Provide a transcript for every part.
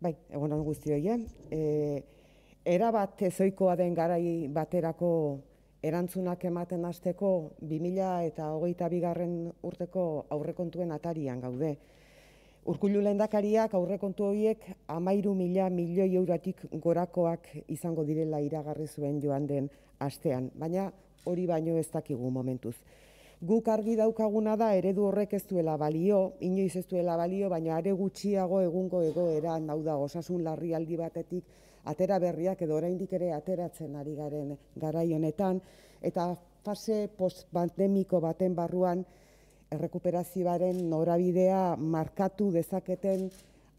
Bai, egon hon guzti hori, eh? eh era ezoikoa den garai baterako erantzunak ematen hasteko 2000 eta hogeita bigarren urteko aurrekontuen atarian gaude. Urkullu lehendakariak aurrekontu horiek amairu mila milioi euratik gorakoak izango direla iragarri zuen joan den astean, baina hori baino ez dakigu momentuz. Guk argi daukaguna da eredu horrek ez duela balio, inoiz ez duela balio, baina are gutxiago egungo egoeran hau da osasun larrialdi batetik atera berriak edo oraindik ere ateratzen ari garen garai eta fase post-pandemiko baten barruan errekuperazioaren norabidea markatu dezaketen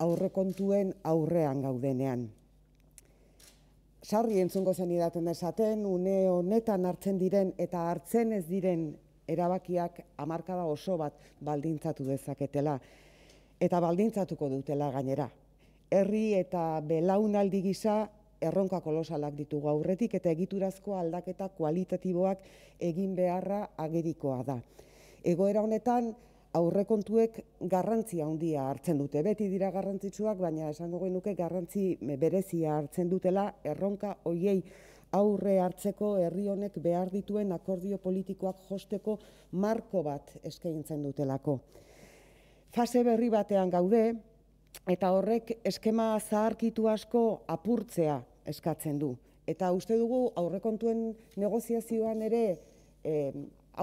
aurrekontuen aurrean gaudenean. Sarri entzungo zen idaten esaten, une honetan hartzen diren eta hartzen ez diren erabakiak hamarkada oso bat baldintzatu dezaketela eta baldintzatuko dutela gainera. Herri eta belaunaldi gisa erronka kolosalak ditugu aurretik eta egiturazko aldaketa kualitatiboak egin beharra agerikoa da. Egoera honetan aurrekontuek garrantzia handia hartzen dute. Beti dira garrantzitsuak, baina esango genuke garrantzi berezia hartzen dutela erronka hoiei aurre hartzeko herri honek behar dituen akordio politikoak josteko marko bat eskaintzen dutelako. Fase berri batean gaude eta horrek eskema zaharkitu asko apurtzea eskatzen du. Eta uste dugu aurrekontuen negoziazioan ere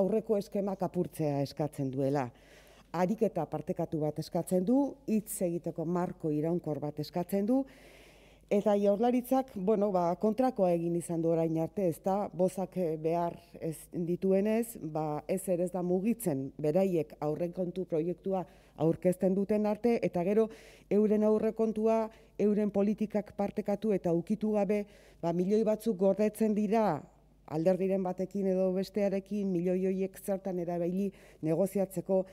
aurreko eskemak apurtzea eskatzen duela. Ariketa partekatu bat eskatzen du, hitz egiteko marko iraunkor bat eskatzen du, Eta jaurlaritzak, bueno, ba, kontrakoa egin izan du orain arte, ez da, bozak eh, behar ez dituenez, ba, ez ere ez da mugitzen, beraiek aurren kontu proiektua aurkezten duten arte, eta gero, euren aurrekontua euren politikak partekatu eta ukitu gabe, ba, milioi batzuk gordetzen dira, alderdiren batekin edo bestearekin, milioioiek zertan erabili negoziatzeko,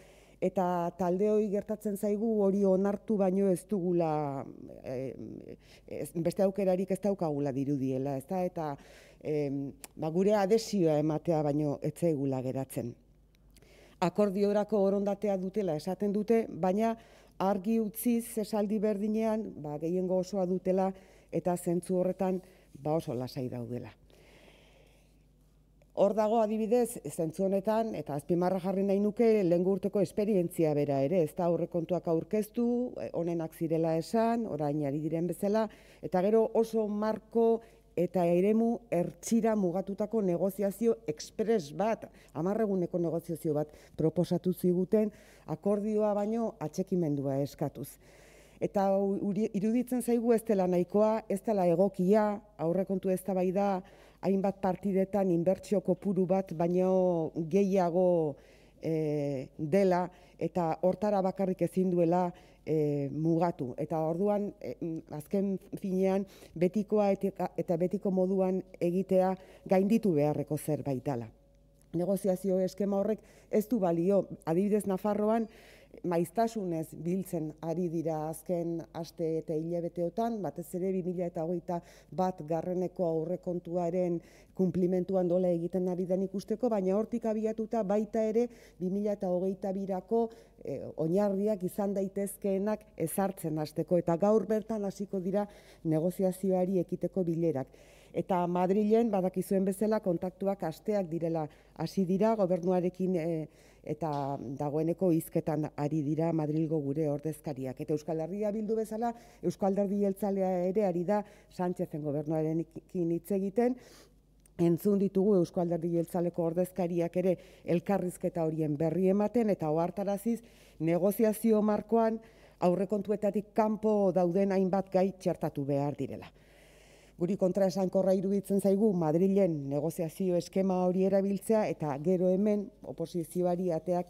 eta talde hori gertatzen zaigu hori onartu baino ez dugula eh, beste aukerarik ez daukagula dirudiela, ez da? Eta e, ba, gure adesioa ematea baino ez zaigula geratzen. Akordiorako horondatea dutela esaten dute, baina argi utziz esaldi berdinean ba, gehiengo osoa dutela eta zentzu horretan ba oso lasai daudela. Hor dago adibidez, zentzu honetan, eta azpimarra jarri nahi nuke, lehen urteko esperientzia bera ere, ez da aurrekontuak aurkeztu, honenak eh, zirela esan, orain ari diren bezala, eta gero oso marko eta iremu ertsira mugatutako negoziazio ekspres bat, amarreguneko negoziazio bat proposatu ziguten, akordioa baino atxekimendua eskatuz. Eta iruditzen zaigu ez dela nahikoa, ez dela egokia, aurrekontu ez da bai da, hainbat partidetan inbertsio kopuru bat baino gehiago eh, dela eta hortara bakarrik ezin duela eh, mugatu eta orduan eh, mm, azken finean betikoa eta, betiko moduan egitea gainditu beharreko zerbait dela. Negoziazio eskema horrek ez du balio. Adibidez Nafarroan maiztasunez biltzen ari dira azken aste eta hilabeteotan, batez ere 2008 eta bat garreneko aurrekontuaren kumplimentuan dola egiten ari den ikusteko, baina hortik abiatuta baita ere 2008 eta birako e, oinarriak izan daitezkeenak ezartzen hasteko eta gaur bertan hasiko dira negoziazioari ekiteko bilerak eta Madrilen badakizuen bezala kontaktuak asteak direla hasi dira gobernuarekin eh, eta dagoeneko hizketan ari dira Madrilgo gure ordezkariak eta Euskal Herria bildu bezala Euskal Herri jeltzalea ere ari da Sánchezen gobernuarekin hitz egiten Entzun ditugu Eusko Alderdi Jeltzaleko ordezkariak ere elkarrizketa horien berri ematen eta ohartaraziz negoziazio markoan aurrekontuetatik kanpo dauden hainbat gai txertatu behar direla. Guri kontra esan korra iruditzen zaigu Madrilen negoziazio eskema hori erabiltzea eta gero hemen oposizioari ateak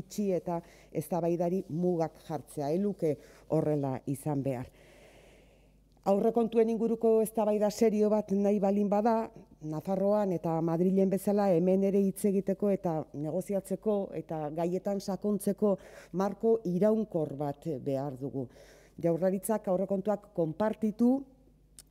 itxi eta eztabaidari mugak jartzea eluke horrela izan behar. Aurrekontuen inguruko ez eztabaida serio bat nahi balin bada, Nafarroan eta Madrilen bezala hemen ere hitz egiteko eta negoziatzeko eta gaietan sakontzeko marko iraunkor bat behar dugu. Jaurlaritzak aurrekontuak konpartitu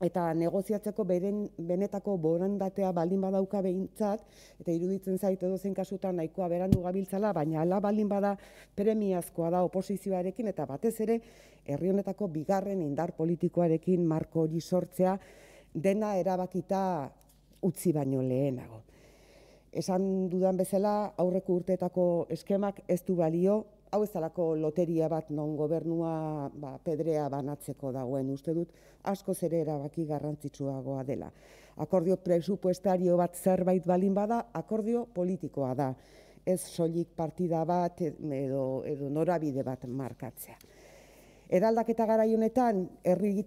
eta negoziatzeko beren benetako borandatea baldin badauka behintzat, eta iruditzen zait edo zen kasutan nahikoa berandu gabiltzala, baina ala baldin bada premiazkoa da oposizioarekin, eta batez ere, herri honetako bigarren indar politikoarekin marko hori sortzea, dena erabakita utzi baino lehenago. Esan dudan bezala, aurreko urteetako eskemak ez du balio, hau ez loteria bat non gobernua ba, pedrea banatzeko dagoen uste dut asko zere erabaki garrantzitsuagoa dela. Akordio presupuestario bat zerbait balin bada, akordio politikoa da. Ez solik partida bat edo, edo norabide bat markatzea. Eraldaketa gara honetan herri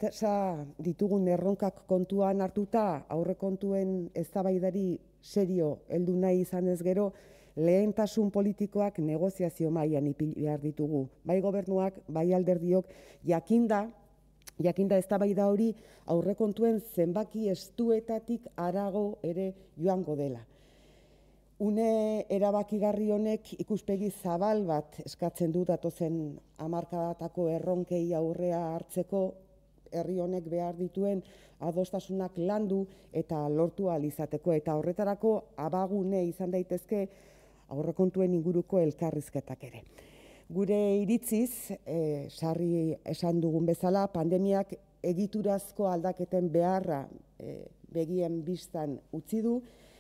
ditugun erronkak kontuan hartuta, aurrekontuen eztabaidari serio heldu nahi izan ez gero, lehentasun politikoak negoziazio mailan ipil behar ditugu. Bai gobernuak, bai alderdiok, jakinda, jakinda ez da hori aurrekontuen zenbaki estuetatik arago ere joango dela. Une erabakigarri honek ikuspegi zabal bat eskatzen du datozen hamarkadatako erronkei aurrea hartzeko herri honek behar dituen adostasunak landu eta lortu alizateko eta horretarako abagune izan daitezke aurrekontuen inguruko elkarrizketak ere. Gure iritziz, e, sarri esan dugun bezala, pandemiak egiturazko aldaketen beharra e, begien biztan utzi du,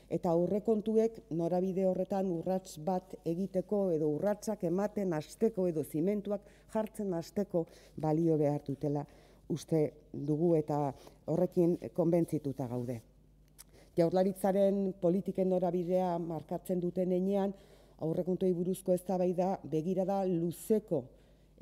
eta aurrekontuek norabide horretan urrats bat egiteko edo urratsak ematen asteko edo zimentuak jartzen asteko balio behar dutela uste dugu eta horrekin konbentzituta gaude jaurlaritzaren politiken norabidea markatzen duten enean, aurrekontuei buruzko eztabaida begirada luzeko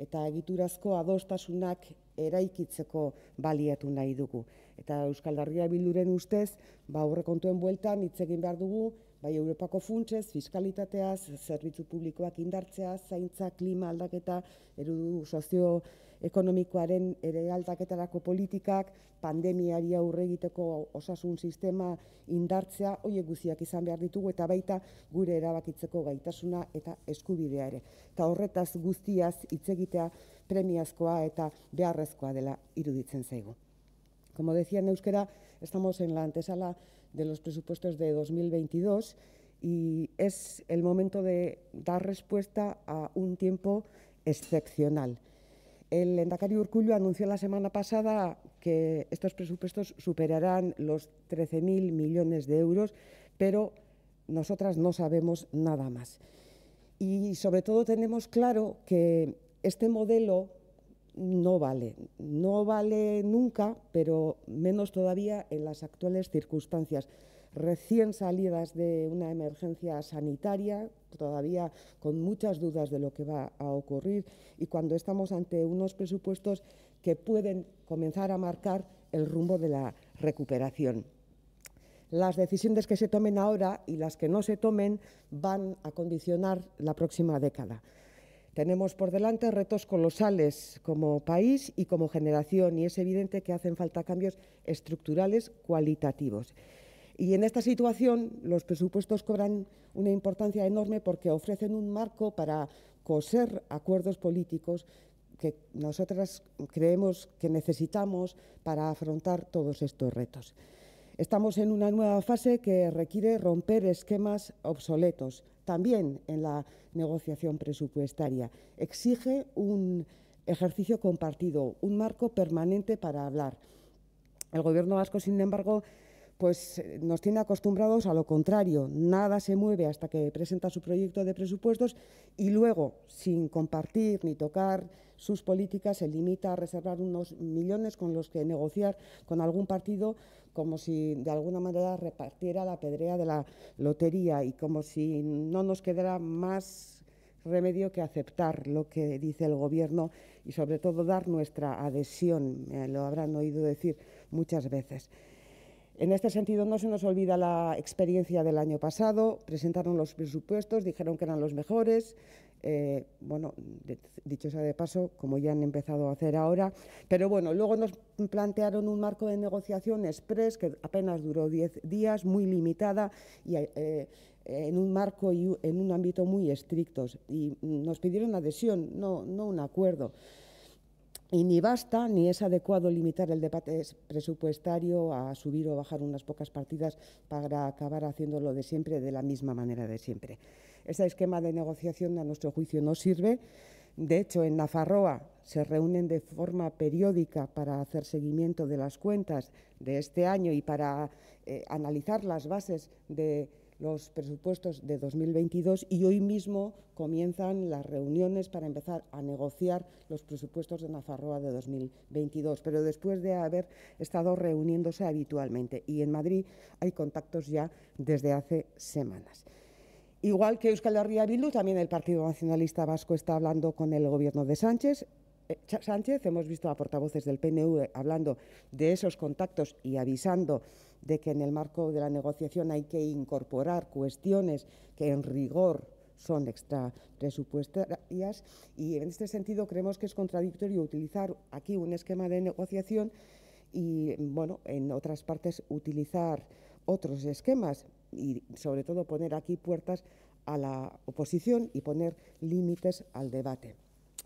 eta egiturazko adostasunak eraikitzeko baliatu nahi dugu. Eta Euskal Darria Bilduren ustez, ba aurrekontuen bueltan hitz egin behar dugu, bai Europako funtsez, fiskalitateaz, zerbitzu publikoak indartzea, zaintza, klima aldaketa, Eru sozio ekonomikoaren ere aldaketarako politikak, pandemiari aurre egiteko osasun sistema indartzea, hoiek guziak izan behar ditugu eta baita gure erabakitzeko gaitasuna eta eskubidea ere. Eta horretaz guztiaz hitz egitea premiazkoa eta beharrezkoa dela iruditzen zaigu. Como decía en euskera, estamos en la antesala de los presupuestos de 2022 y es el momento de dar respuesta a un tiempo excepcional. El Endacari Urcullo anunció la semana pasada que estos presupuestos superarán los 13.000 millones de euros, pero nosotras no sabemos nada más. Y sobre todo tenemos claro que este modelo no vale. No vale nunca, pero menos todavía en las actuales circunstancias. Recién salidas de una emergencia sanitaria todavía con muchas dudas de lo que va a ocurrir y cuando estamos ante unos presupuestos que pueden comenzar a marcar el rumbo de la recuperación las decisiones que se tomen ahora y las que no se tomen van a condicionar la próxima década. Tenemos por delante retos colosales como país y como generación y es evidente que hacen falta cambios estructurales cualitativos. Y en esta situación los presupuestos cobran una importancia enorme porque ofrecen un marco para coser acuerdos políticos que nosotras creemos que necesitamos para afrontar todos estos retos. Estamos en una nueva fase que requiere romper esquemas obsoletos, también en la negociación presupuestaria. Exige un ejercicio compartido, un marco permanente para hablar. El Gobierno vasco, sin embargo, pues eh, nos tiene acostumbrados a lo contrario. Nada se mueve hasta que presenta su proyecto de presupuestos y luego, sin compartir ni tocar sus políticas, se limita a reservar unos millones con los que negociar con algún partido como si de alguna manera repartiera la pedrea de la lotería y como si no nos quedara más remedio que aceptar lo que dice el Gobierno y sobre todo dar nuestra adhesión. Eh, lo habrán oído decir muchas veces. En este sentido, no se nos olvida la experiencia del año pasado. Presentaron los presupuestos, dijeron que eran los mejores. Eh, bueno, dicho sea de paso, como ya han empezado a hacer ahora. Pero bueno, luego nos plantearon un marco de negociación express que apenas duró 10 días, muy limitada y. Eh, eh, en un marco y en un ámbito muy estrictos y mm, nos pidieron adhesión, no un acuerdo. Y ni basta ni es adecuado limitar el debate presupuestario a subir o bajar unas pocas partidas para acabar haciéndolo de siempre de la misma manera de siempre. Ese esquema de negociación, a nuestro juicio, no sirve. De hecho, en Nafarroa se reúnen de forma periódica para hacer seguimiento de las cuentas de este año y para eh, analizar las bases de los presupuestos de 2022 y hoy mismo comienzan las reuniones para empezar a negociar los presupuestos de Nafarroa de 2022, pero después de haber estado reuniéndose habitualmente y en Madrid hay contactos ya desde hace semanas. Igual que Euskal Herria Bildu, también el Partido Nacionalista Vasco está hablando con el gobierno de Sánchez. Eh, Sánchez, hemos visto a portavoces del PNV hablando de esos contactos y avisando de que en el marco de la negociación hay que incorporar cuestiones que en rigor son extra presupuestarias y en este sentido creemos que es contradictorio utilizar aquí un esquema de negociación y bueno, en otras partes utilizar otros esquemas y sobre todo poner aquí puertas a la oposición y poner límites al debate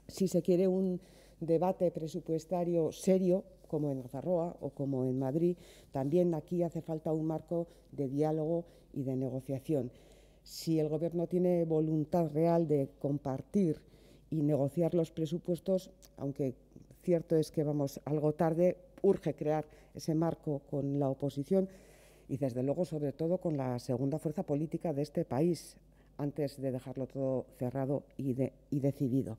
si se quiere, un debate presupuestario serio, como en Zarroa o como en Madrid, también aquí hace falta un marco de diálogo y de negociación. Si el Gobierno tiene voluntad real de compartir y negociar los presupuestos, aunque cierto es que vamos algo tarde, urge crear ese marco con la oposición y, desde luego, sobre todo con la segunda fuerza política de este país, antes de dejarlo todo cerrado y decidido.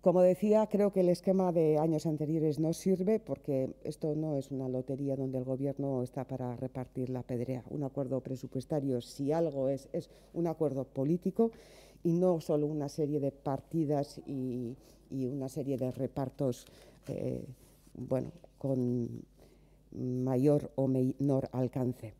Como decía, creo que el esquema de años anteriores no sirve porque esto no es una lotería donde el Gobierno está para repartir la pedrea. Un acuerdo presupuestario, si algo es, es un acuerdo político y no solo una serie de partidas y, una serie de repartos eh, bueno, con mayor o menor alcance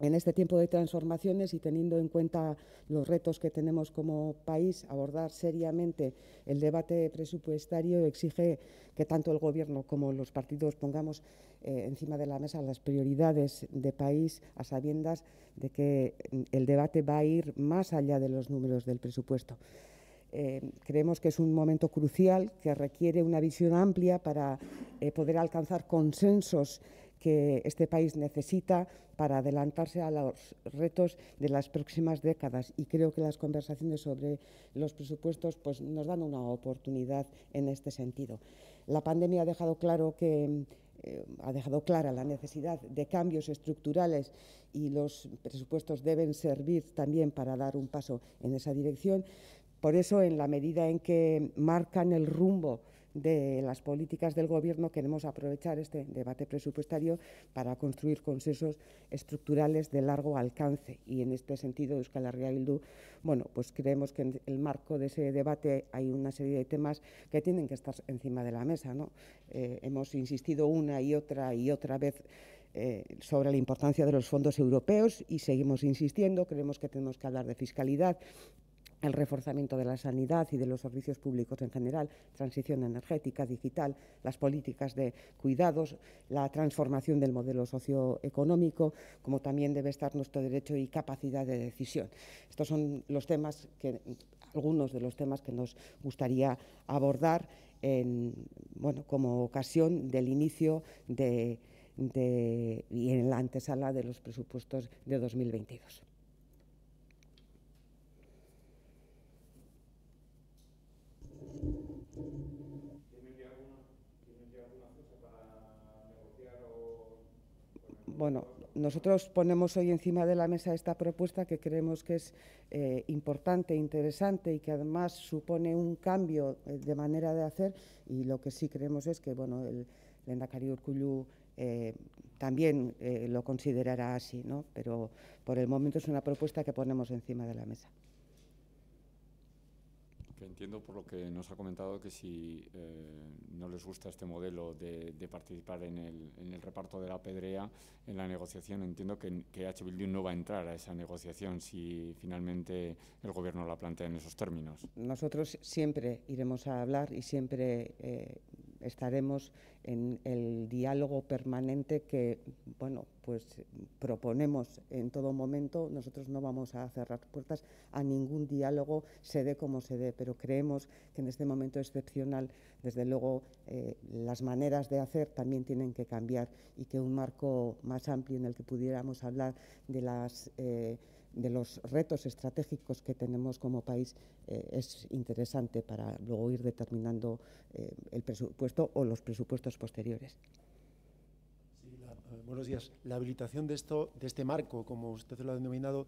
en este tiempo de transformaciones y teniendo en cuenta los retos que tenemos como país, abordar seriamente el debate presupuestario exige que tanto el Gobierno como los partidos pongamos eh, encima de la mesa las prioridades de país a sabiendas de que mm, el debate va a ir más allá de los números del presupuesto. Eh, creemos que es un momento crucial que requiere una visión amplia para eh, poder alcanzar consensos que este país necesita para adelantarse a los retos de las próximas décadas. Y creo que las conversaciones sobre los presupuestos pues, nos dan una oportunidad en este sentido. La pandemia ha dejado claro que eh, ha dejado clara la necesidad de cambios estructurales y los presupuestos deben servir también para dar un paso en esa dirección. Por eso, en la medida en que marcan el rumbo de las políticas del Gobierno, queremos aprovechar este debate presupuestario para construir consensos estructurales de largo alcance. Y en este sentido, Euskal Herria Bildu, bueno, pues creemos que en el marco de ese debate hay una serie de temas que tienen que estar encima de la mesa. ¿no? Eh, hemos insistido una y otra y otra vez eh, sobre la importancia de los fondos europeos y seguimos insistiendo, creemos que tenemos que hablar de fiscalidad, el reforzamiento de la sanidad y de los servicios públicos en general, transición energética, digital, las políticas de cuidados, la transformación del modelo socioeconómico, como también debe estar nuestro derecho y capacidad de decisión. Estos son los temas que algunos de los temas que nos gustaría abordar bueno, como ocasión del inicio y en la antesala de los presupuestos de 2022. bueno, nosotros ponemos hoy encima de la mesa esta propuesta que creemos que es eh, importante, interesante y que además supone un cambio eh, de manera de hacer y lo que sí creemos es que bueno, el Lendakari Urkullu eh, también lo considerará así, ¿no? pero por el momento es una propuesta que ponemos encima de la mesa que entiendo por lo que nos ha comentado que si eh, no les gusta este modelo de, participar en el, reparto de la pedrea, en la negociación, entiendo que, H. no va a entrar a esa negociación si finalmente el Gobierno la plantea en esos términos. Nosotros siempre iremos a hablar y siempre eh, estaremos en el diálogo permanente que, bueno, pues proponemos en todo momento. Nosotros no vamos a cerrar puertas a ningún diálogo, se dé como se dé, pero creemos que en este momento excepcional, desde luego, eh, las maneras de hacer también tienen que cambiar y que un marco más amplio en el que pudiéramos hablar de las... Eh, de los retos estratégicos que tenemos como país eh, es interesante para luego ir determinando eh, el presupuesto o los presupuestos posteriores. Eh, buenos días. La habilitación de, esto, de este marco, como usted lo ha denominado,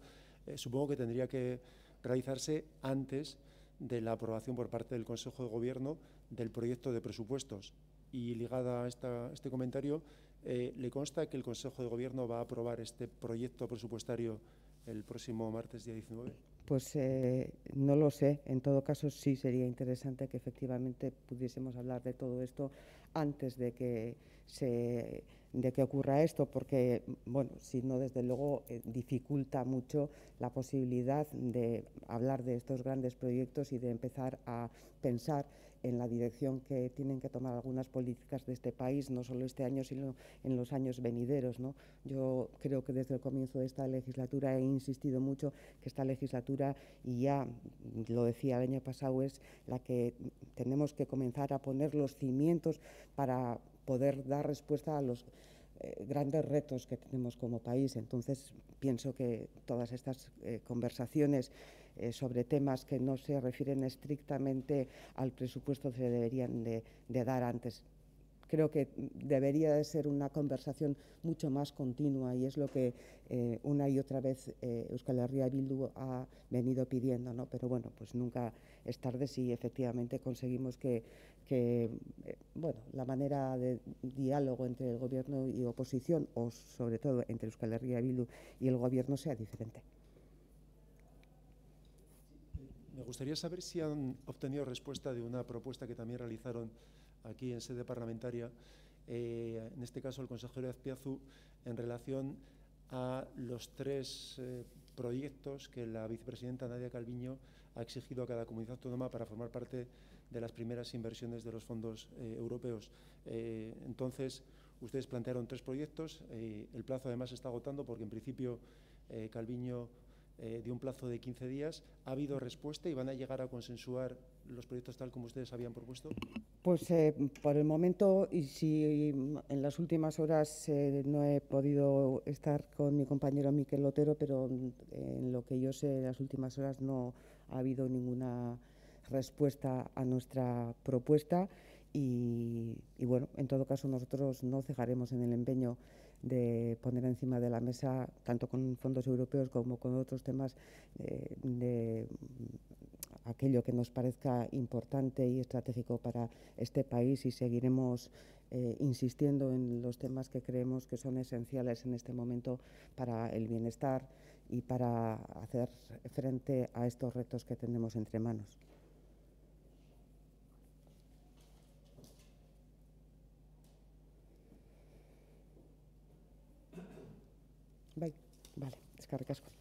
supongo que tendría que realizarse antes de la aprobación por parte del Consejo de Gobierno del proyecto de presupuestos. Y ligada a este comentario, ¿le consta que el Consejo de Gobierno va a aprobar este proyecto presupuestario? el próximo martes día 19? Pues eh, no lo sé. En todo caso, sí sería interesante que efectivamente pudiésemos hablar de todo esto antes de que se de que ocurra esto, porque, bueno, si no, desde luego eh, dificulta mucho la posibilidad de hablar de estos grandes proyectos y de empezar a pensar en la dirección que tienen que tomar algunas políticas de este país, no solo este año, sino en los años venideros. ¿no? Yo creo que desde el comienzo de esta legislatura he insistido mucho que esta legislatura, y ya lo decía el año pasado, es la que tenemos que comenzar a poner los cimientos para poder dar respuesta a los eh, grandes retos que tenemos como país. Entonces, pienso que todas estas eh, conversaciones eh, sobre temas que no se refieren estrictamente al presupuesto se deberían de dar antes creo que debería de ser una conversación mucho más continua y es lo que eh, una y otra vez eh, Euskal Herria Bildu ha venido pidiendo, ¿no? Pero bueno, pues nunca es tarde si efectivamente conseguimos que, eh, bueno, la manera de diálogo entre el gobierno y oposición o sobre todo entre Euskal Herria Bildu y el gobierno sea diferente. Me gustaría saber si han obtenido respuesta de una propuesta que también realizaron aquí en sede parlamentaria, eh, en este caso el consejero de Azpiazu, en relación a los tres eh, proyectos que la vicepresidenta Nadia Calviño ha exigido a cada comunidad autónoma para formar parte de las primeras inversiones de los fondos eh, europeos. entonces, ustedes plantearon tres proyectos. el plazo, además, está agotando porque, en principio, Calviño eh, de un plazo de 15 días. ¿Ha habido respuesta y van a llegar a consensuar los proyectos tal como ustedes habían propuesto? Pues eh, por el momento, y si en las últimas horas eh, no he podido estar con mi compañero Miquel Lotero, pero en lo que yo sé, en las últimas horas no ha habido ninguna respuesta a nuestra propuesta. Y, y bueno, en todo caso nosotros no cejaremos en el empeño de poner encima de la mesa, tanto con fondos europeos como con otros temas, eh, de aquello que nos parezca importante y estratégico para este país y seguiremos eh, insistiendo en los temas que creemos que son esenciales en este momento para el bienestar y para hacer frente a estos retos que tenemos entre manos. Vale, descarga eso.